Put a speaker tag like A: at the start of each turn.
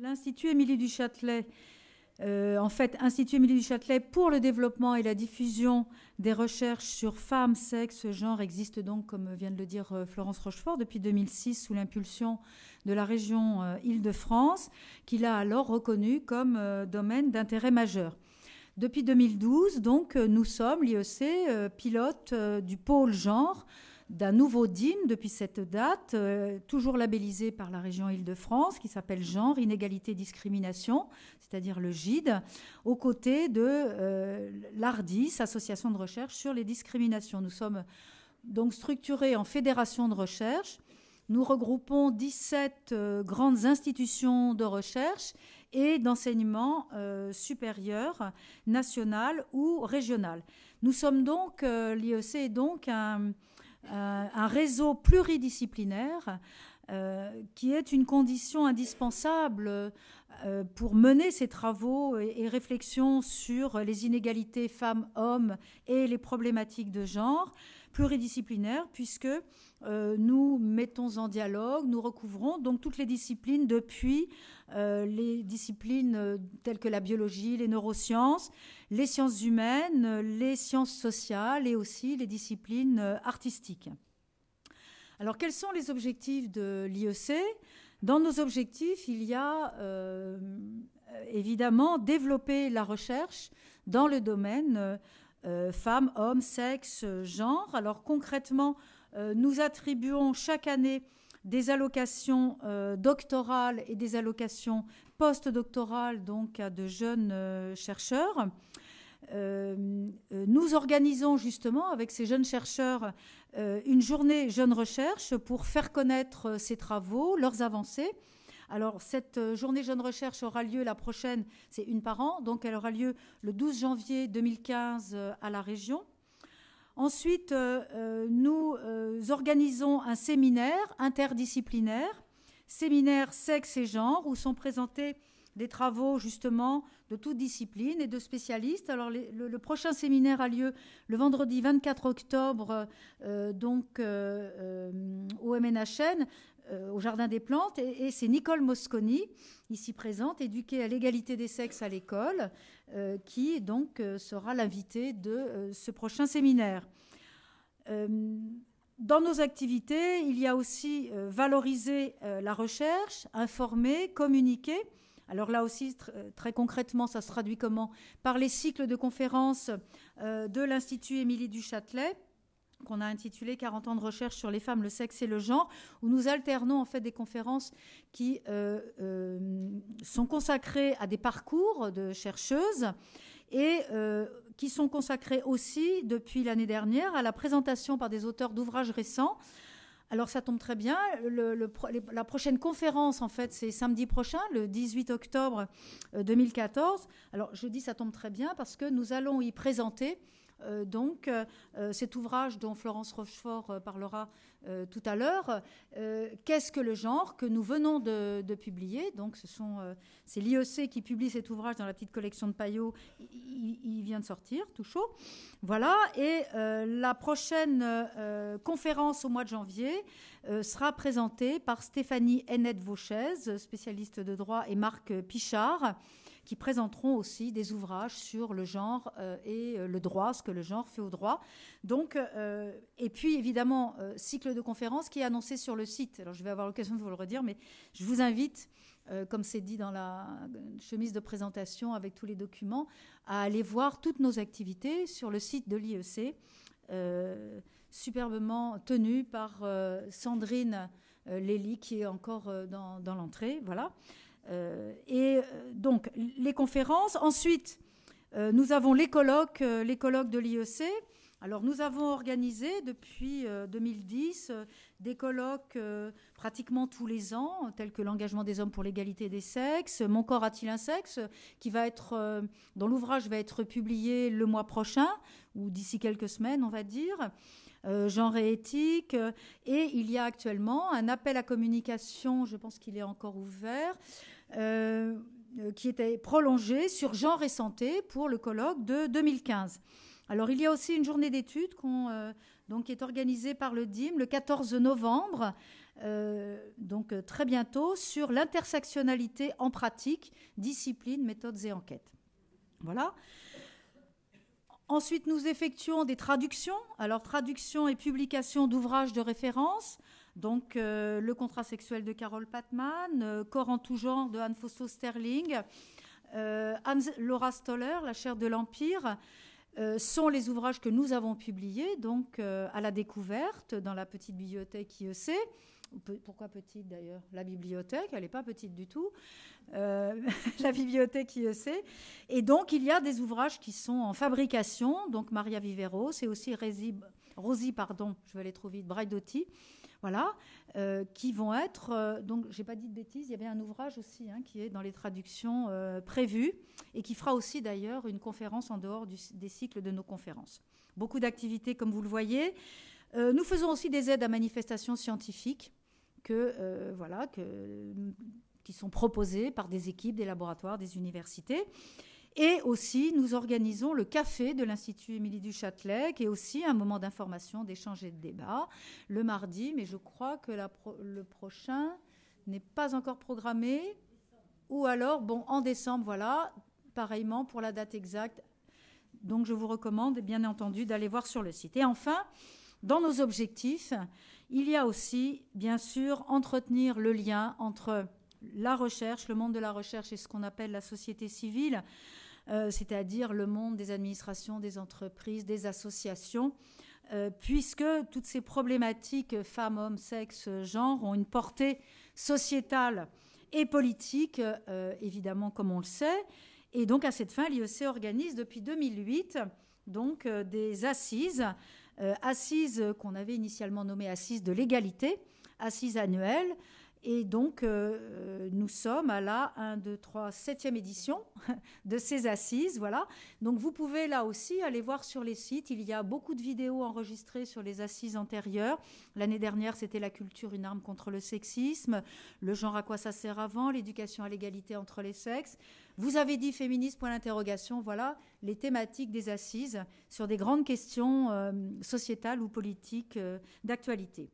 A: L'Institut Émilie du Châtelet, euh, en fait, Institut Émilie du Châtelet pour le développement et la diffusion des recherches sur femmes, sexe, genre existe donc, comme vient de le dire euh, Florence Rochefort, depuis 2006 sous l'impulsion de la région euh, Île-de-France, qu'il a alors reconnu comme domaine d'intérêt majeur. Depuis 2012, donc, nous sommes, l'IEC, pilote du pôle genre d'un nouveau DIM depuis cette date, euh, toujours labellisé par la région Île-de-France, qui s'appelle Genre, Inégalité, Discrimination, c'est-à-dire le GIDE, aux côtés de euh, l'ARDIS, Association de recherche sur les discriminations. Nous sommes donc structurés en fédération de recherche. Nous regroupons 17 euh, grandes institutions de recherche et d'enseignement supérieur national ou régional. Nous sommes donc, l'IEC est donc un, euh, un réseau pluridisciplinaire euh, qui est une condition indispensable euh, pour mener ces travaux et, réflexions sur les inégalités femmes-hommes et les problématiques de genre pluridisciplinaire, puisque euh, nous mettons en dialogue, nous recouvrons donc toutes les disciplines depuis euh, les disciplines euh, telles que la biologie, les neurosciences, les sciences humaines, les sciences sociales et aussi les disciplines artistiques. Alors quels sont les objectifs de l'IEC Dans nos objectifs, il y a évidemment développer la recherche dans le domaine euh, femmes, hommes, sexe, euh, genre. Alors concrètement, euh, nous attribuons chaque année des allocations doctorales et des allocations postdoctorales donc à de jeunes chercheurs. nous organisons justement avec ces jeunes chercheurs une journée Jeunes recherches pour faire connaître ces travaux, leurs avancées, alors, cette euh, journée Jeune Recherche aura lieu la prochaine, c'est une par an, donc elle aura lieu le 12 janvier 2015 euh, à la région. Ensuite, euh, nous organisons un séminaire interdisciplinaire, séminaire sexe et genre, où sont présentés des travaux justement de toutes disciplines et de spécialistes. Alors le, prochain séminaire a lieu le vendredi 24 octobre donc au MNHN, euh, au Jardin des Plantes. Et, c'est Nicole Mosconi, ici présente, éduquée à l'égalité des sexes à l'école, euh, qui donc euh, sera l'invitée de ce prochain séminaire. dans nos activités, il y a aussi valoriser la recherche, informer, communiquer. Alors là aussi, très concrètement, ça se traduit comment Par les cycles de conférences de l'Institut Émilie du Châtelet qu'on a intitulé 40 ans de recherche sur les femmes, le sexe et le genre, où nous alternons en fait des conférences qui euh, euh, sont consacrées à des parcours de chercheuses et euh, qui sont consacrées aussi depuis l'année dernière à la présentation par des auteurs d'ouvrages récents. Alors ça tombe très bien. la prochaine conférence, en fait, c'est samedi prochain, le 18 octobre 2014. Alors je dis ça tombe très bien parce que nous allons y présenter euh, donc euh, euh, cet ouvrage dont Florence Rochefort parlera tout à l'heure, Qu'est-ce que le genre que nous venons de, publier Donc ce sont c'est l'IEC qui publie cet ouvrage dans la petite collection de Payot. Il, vient de sortir, tout chaud. Voilà. Et la prochaine conférence au mois de janvier sera présentée par Stéphanie Hennette-Vauchez, spécialiste de droit, et Marc Pichard qui présenteront aussi des ouvrages sur le genre euh, et euh, le droit, ce que le genre fait au droit. Donc, euh, et puis évidemment, cycle de conférences qui est annoncé sur le site. Alors je vais avoir l'occasion de vous le redire, mais je vous invite comme c'est dit dans la chemise de présentation avec tous les documents, à aller voir toutes nos activités sur le site de l'IEC, superbement tenue par Sandrine euh, qui est encore dans, dans l'entrée. Voilà. Euh, et euh, donc, les conférences. Ensuite, euh, nous avons les colloques, les colloques de l'IEC. Alors nous avons organisé depuis 2010 des colloques pratiquement tous les ans, tels que l'engagement des hommes pour l'égalité des sexes, Mon corps a-t-il un sexe, qui va être, dont l'ouvrage va être publié le mois prochain, ou d'ici quelques semaines on va dire, genre et éthique. Et il y a actuellement un appel à communication, je pense qu'il est encore ouvert, euh, qui était prolongée sur genre et santé pour le colloque de 2015. Alors il y a aussi une journée d'études qui euh, est organisée par le DIM le 14 novembre, euh, donc très bientôt, sur l'intersectionnalité en pratique, disciplines, méthodes et enquêtes. Voilà. Ensuite, nous effectuons des traductions, alors traduction et publication d'ouvrages de référence. Donc euh, le contrat sexuel de Carole Patman, euh, Corps en tout genre de euh, Anne Fosso-Sterling, laura Stoller, La chair de l'Empire, sont les ouvrages que nous avons publiés donc à la découverte dans la petite bibliothèque IEC. Pourquoi petite d'ailleurs La bibliothèque, elle n'est pas petite du tout. la bibliothèque IEC. Et donc, il y a des ouvrages qui sont en fabrication. Donc, Maria Vivero, c'est aussi Rosie, pardon, je vais aller trop vite, Braidotti, voilà, euh, qui vont être. donc, euh, donc, j'ai pas dit de bêtises, il y avait un ouvrage aussi hein, qui est dans les traductions euh, prévues et qui fera aussi d'ailleurs une conférence en dehors des cycles de nos conférences. Beaucoup d'activités, comme vous le voyez. nous faisons aussi des aides à manifestations scientifiques que, voilà, qui sont proposées par des équipes, des laboratoires, des universités. Et aussi, nous organisons le café de l'Institut Émilie du Châtelet, qui est aussi un moment d'information, d'échange et de débat, le mardi, mais je crois que le prochain n'est pas encore programmé. Ou alors, bon, en décembre, voilà, pareillement pour la date exacte. Donc, je vous recommande, bien entendu, d'aller voir sur le site. Et enfin, dans nos objectifs, il y a aussi, bien sûr, entretenir le lien entre la recherche, le monde de la recherche et ce qu'on appelle la société civile. Euh, c'est-à-dire le monde des administrations, des entreprises, des associations, euh, puisque toutes ces problématiques femmes, hommes, sexe, genre ont une portée sociétale et politique, euh, évidemment, comme on le sait. Et donc, à cette fin, l'IEC organise depuis 2008 donc, des assises, assises qu'on avait initialement nommées assises de l'égalité, assises annuelles, et donc, euh, nous sommes à la 1, 2, 3, 7e édition de ces assises. Voilà. Donc, vous pouvez là aussi aller voir sur les sites. Il y a beaucoup de vidéos enregistrées sur les assises antérieures. L'année dernière, c'était la culture, une arme contre le sexisme, le genre à quoi ça sert avant, l'éducation à l'égalité entre les sexes. Vous avez dit féministe, point d'interrogation. Voilà les thématiques des assises sur des grandes questions euh, sociétales ou politiques euh, d'actualité.